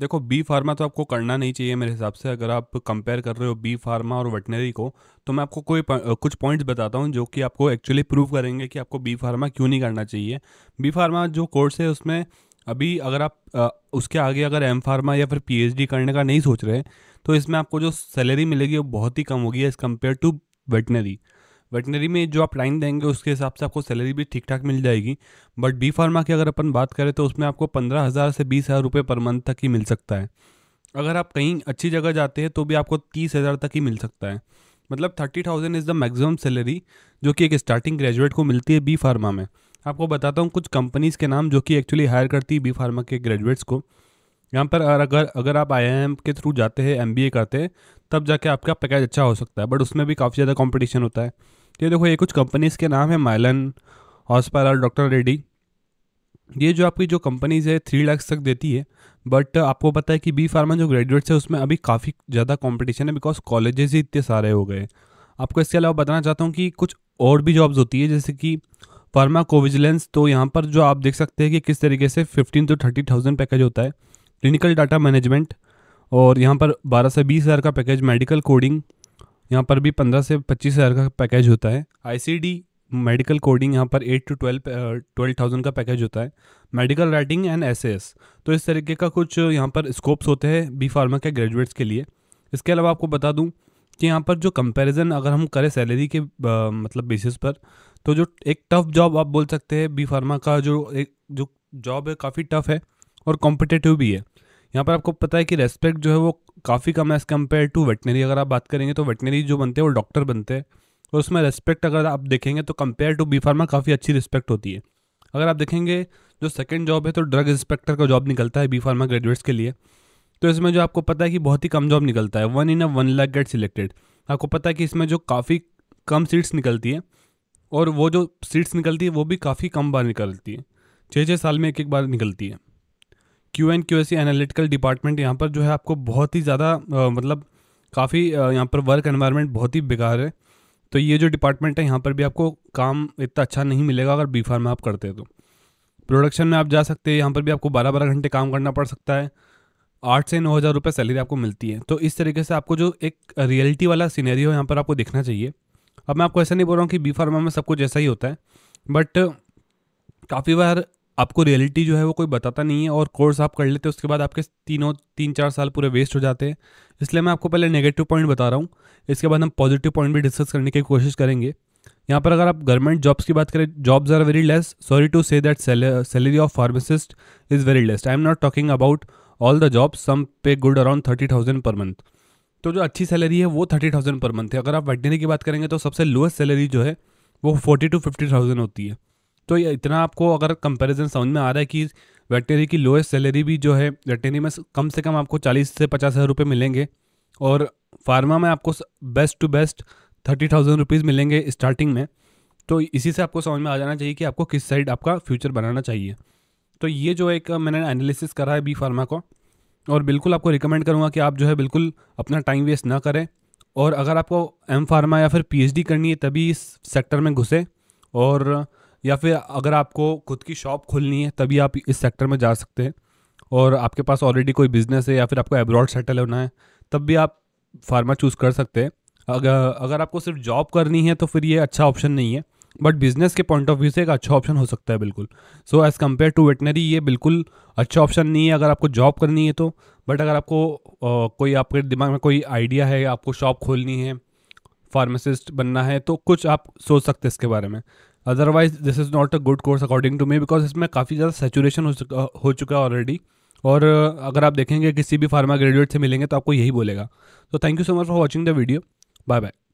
देखो B pharma तो आपको करना नहीं चाहिए मेरे हिसाब से अगर आप कंपेयर कर रहे हो बी फार्मा और वेटनरी को तो मैं आपको कोई कुछ पॉइंट्स बताता हूँ जो कि आपको एक्चुअली प्रूव करेंगे कि आपको बी फार्मा क्यों नहीं करना चाहिए बी फार्मा जो कोर्स है उसमें अभी अगर आप उसके आगे अगर एम फार्मा या फिर पी करने का नहीं सोच रहे तो इसमें आपको जो सैलरी मिलेगी वो बहुत ही कम होगी as compare to veterinary veterinary में जो आप लाइन देंगे उसके हिसाब से आपको सैलरी भी ठीक ठाक मिल जाएगी बट बी फार्मा की अगर अपन बात करें तो उसमें आपको पंद्रह हज़ार से बीस हज़ार रुपये पर मंथ तक ही मिल सकता है अगर आप कहीं अच्छी जगह जाते हैं तो भी आपको तीस हज़ार तक ही मिल सकता है मतलब thirty thousand is the maximum salary जो कि एक स्टार्टिंग ग्रेजुएट को मिलती है बी फार्मा में आपको बताता हूँ कुछ कंपनीज़ के नाम जो कि एक्चुअली हायर करती है बी फार्मा के ग्रेजुएट्स को यहाँ पर अगर अगर आप आई के थ्रू जाते हैं एम करते हैं तब जाके आपका पैकेज अच्छा हो सकता है बट उसमें भी काफ़ी ज़्यादा कॉम्पिटिशन होता है ये देखो ये कुछ कंपनीज़ के नाम है माइलन हॉस्पाल डॉक्टर रेड्डी ये जो आपकी जो कंपनीज़ है थ्री लैक्स तक देती है बट आपको पता है कि बी फार्मा जो ग्रेजुएट्स है उसमें अभी काफ़ी ज़्यादा कॉम्पिटिशन है बिकॉज कॉलेजेस ही इतने सारे हो गए आपको इसके अलावा बताना चाहता हूँ कि कुछ और भी जॉब्स होती है जैसे कि फार्मा कोविजिलेंस तो यहाँ पर जो आप देख सकते हैं कि किस तरीके से fifteen to thirty thousand package होता है क्लिनिकल डाटा मैनेजमेंट और यहाँ पर बारह से बीस हज़ार का पैकेज मेडिकल कोडिंग यहाँ पर भी पंद्रह से पच्चीस हज़ार का पैकेज होता है आई मेडिकल कोडिंग यहाँ पर eight to twelve twelve thousand का पैकेज होता है मेडिकल राइटिंग एंड एस तो इस तरीके का कुछ यहाँ पर स्कोप्स होते हैं बी फार्मा के ग्रेजुएट्स के लिए इसके अलावा आपको बता दूँ कि यहाँ पर जो कंपैरिजन अगर हम करें सैलरी के आ, मतलब बेसिस पर तो जो एक टफ़ जॉब आप बोल सकते हैं बी फार्मा का जो एक जो जॉब है काफ़ी टफ़ है और कॉम्पिटेटिव भी है यहाँ पर आपको पता है कि रेस्पेक्ट जो है वो काफ़ी कम है एज़ कम्पेयर टू वेटनरी अगर आप बात करेंगे तो वेटनरी जो बनते हैं वो डॉक्टर बनते हैं और उसमें रेस्पेक्ट अगर आप देखेंगे तो कम्पेयर टू बी फार्मा काफ़ी अच्छी रिस्पेक्ट होती है अगर आप देखेंगे जो सेकेंड जॉब है तो ड्रग इंस्पेक्टर का जॉब निकलता है बी फार्मा ग्रेजुएट्स के लिए तो इसमें जो आपको पता है कि बहुत ही कम जॉब निकलता है one in a one lakh get selected आपको पता है कि इसमें जो काफ़ी कम सीट्स निकलती है और वो जो सीट्स निकलती है वो भी काफ़ी कम बार निकलती है छः छः साल में एक एक बार निकलती है Q and Q S C analytical department यहाँ पर जो है आपको बहुत ही ज़्यादा मतलब काफ़ी यहाँ पर वर्क एनवायरनमेंट बहुत ही बेकार है तो ये जो डिपार्टमेंट है यहाँ पर भी आपको काम इतना अच्छा नहीं मिलेगा अगर बी फार्म आप करते हैं तो प्रोडक्शन में आप जा सकते हैं यहाँ पर भी आपको बारह बारह घंटे काम करना पड़ सकता है आठ से नौ हज़ार रुपये सैलरी आपको मिलती है तो इस तरीके से आपको जो एक रियलिटी वाला सीनेरियो यहाँ पर आपको देखना चाहिए अब मैं आपको ऐसा नहीं बोल रहा हूँ कि बी फार्मा में सब कुछ ऐसा ही होता है बट काफ़ी बार आपको रियलिटी जो है वो कोई बताता नहीं है और कोर्स आप कर लेते हैं उसके बाद आपके तीनों तीन चार साल पूरे वेस्ट हो जाते हैं इसलिए मैं आपको पहले नेगेटिव पॉइंट बता रहा हूँ इसके बाद हम पॉजिटिव पॉइंट भी डिस्कस करने की कोशिश करेंगे यहाँ पर अगर आप गवर्नमेंट जॉब्स की बात करें jobs are very less sorry to say that salary of pharmacist is very less I am not talking about all the jobs some pay good around thirty thousand per month तो जो अच्छी salary है वो thirty thousand per month है अगर आप veterinary की बात करेंगे तो सबसे लोएस्ट सैलरी जो है वो फोर्टी टू फिफ्टी थाउजेंड होती है तो इतना आपको अगर कंपैरिजन समझ में आ रहा है कि वेटनरी की लोएस्ट सैलरी भी जो है वेटनरी में कम से कम आपको चालीस से पचास हज़ार रुपये मिलेंगे और फार्मा में आपको best to best thirty thousand rupees मिलेंगे स्टार्टिंग में तो इसी से आपको समझ में आ जाना चाहिए कि आपको किस साइड आपका फ्यूचर बनाना चाहिए तो ये जो एक मैंने एनालिसिस करा है बी फार्मा को और बिल्कुल आपको रिकमेंड करूँगा कि आप जो है बिल्कुल अपना टाइम वेस्ट ना करें और अगर आपको एम फार्मा या फिर पी करनी है तभी इस सेक्टर में घुसे और या फिर अगर आपको खुद की शॉप खोलनी है तभी आप इस सेक्टर में जा सकते हैं और आपके पास ऑलरेडी कोई बिजनेस है या फिर आपको एब्रॉड सेटल होना है तब भी आप फार्मा चूज़ कर सकते हैं अगर अगर आपको सिर्फ जॉब करनी है तो फिर ये अच्छा ऑप्शन नहीं है बट बिजनेस के पॉइंट ऑफ व्यू से एक अच्छा ऑप्शन हो सकता है बिल्कुल so as compare to veterinary ये बिल्कुल अच्छा ऑप्शन नहीं है अगर आपको जॉब करनी है तो बट अगर आपको आ, कोई आपके दिमाग में कोई आइडिया है आपको शॉप खोलनी है फार्मासिस्ट बनना है तो कुछ आप सोच सकते हैं इसके बारे में otherwise this is not a good course according to me because इसमें काफ़ी ज़्यादा सेचुरेशन हो चुका हो चुका है ऑलरेडी और अगर आप देखेंगे किसी भी फार्मा ग्रेजुएट से मिलेंगे तो आपको यही बोलेगा तो thank you so much for watching the video bye bye